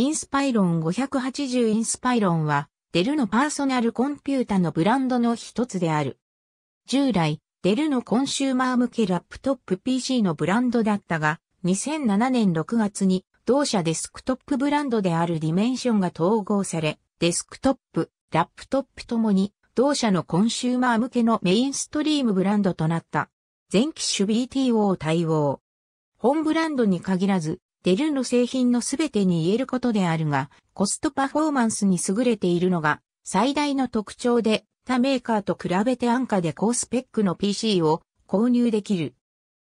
インスパイロン580インスパイロンは、デルのパーソナルコンピュータのブランドの一つである。従来、デルのコンシューマー向けラップトップ PC のブランドだったが、2007年6月に同社デスクトップブランドであるディメンションが統合され、デスクトップ、ラップトップともに同社のコンシューマー向けのメインストリームブランドとなった。全機種 BTO 対応。本ブランドに限らず、デルンの製品のすべてに言えることであるが、コストパフォーマンスに優れているのが最大の特徴で、他メーカーと比べて安価で高スペックの PC を購入できる。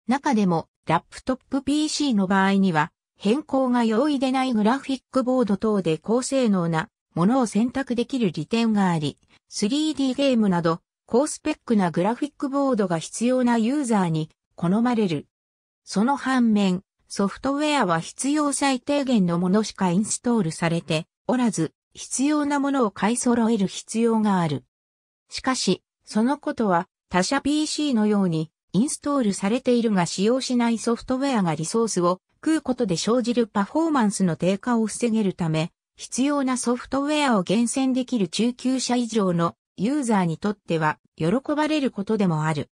中でも、ラップトップ PC の場合には、変更が容易でないグラフィックボード等で高性能なものを選択できる利点があり、3D ゲームなど高スペックなグラフィックボードが必要なユーザーに好まれる。その反面、ソフトウェアは必要最低限のものしかインストールされておらず、必要なものを買い揃える必要がある。しかし、そのことは他社 PC のようにインストールされているが使用しないソフトウェアがリソースを食うことで生じるパフォーマンスの低下を防げるため、必要なソフトウェアを厳選できる中級者以上のユーザーにとっては喜ばれることでもある。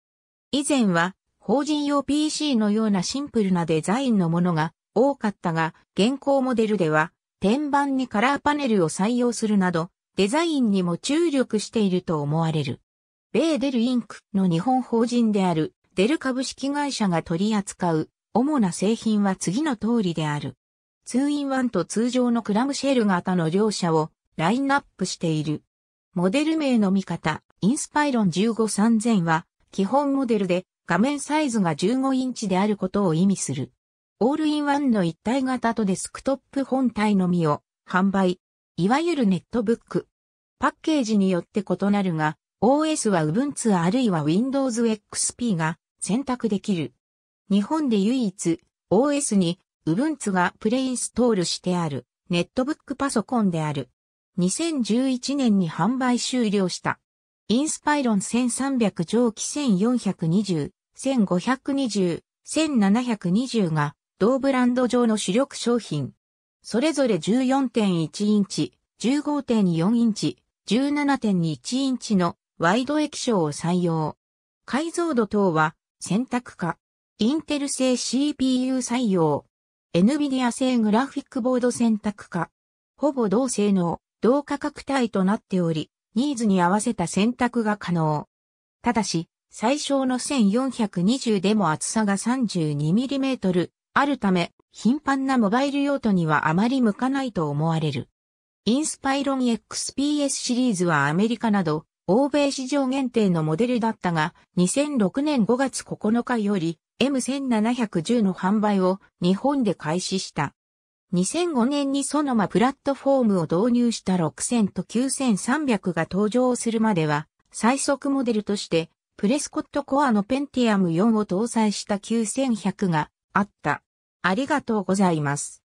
以前は法人用 PC のようなシンプルなデザインのものが多かったが、現行モデルでは、天板にカラーパネルを採用するなど、デザインにも注力していると思われる。米デルインクの日本法人である、デル株式会社が取り扱う、主な製品は次の通りである。2-in-1 と通常のクラムシェル型の両者をラインナップしている。モデル名の見方、インスパイロン1 5 3 0 0 0は基本モデルで画面サイズが15インチであることを意味する。オールインワンの一体型とデスクトップ本体のみを販売。いわゆるネットブック。パッケージによって異なるが、OS は Ubuntu あるいは Windows XP が選択できる。日本で唯一 OS に Ubuntu がプレインストールしてあるネットブックパソコンである。2011年に販売終了した。インスパイロン1300蒸気1420 1520、1720が同ブランド上の主力商品。それぞれ14.1インチ、15.4インチ、17.1インチのワイド液晶を採用。解像度等は選択化。インテル製 CPU 採用。NVIDIA 製グラフィックボード選択化。ほぼ同性能、同価格帯となっており、ニーズに合わせた選択が可能。ただし、最小の1420でも厚さが 32mm あるため、頻繁なモバイル用途にはあまり向かないと思われる。インスパイロン XPS シリーズはアメリカなど、欧米市場限定のモデルだったが、2006年5月9日より M1710 の販売を日本で開始した。2005年にソノマプラットフォームを導入した6000と9300が登場するまでは、最速モデルとしてプレスコットコアのペンティアム4を搭載した9100があった。ありがとうございます。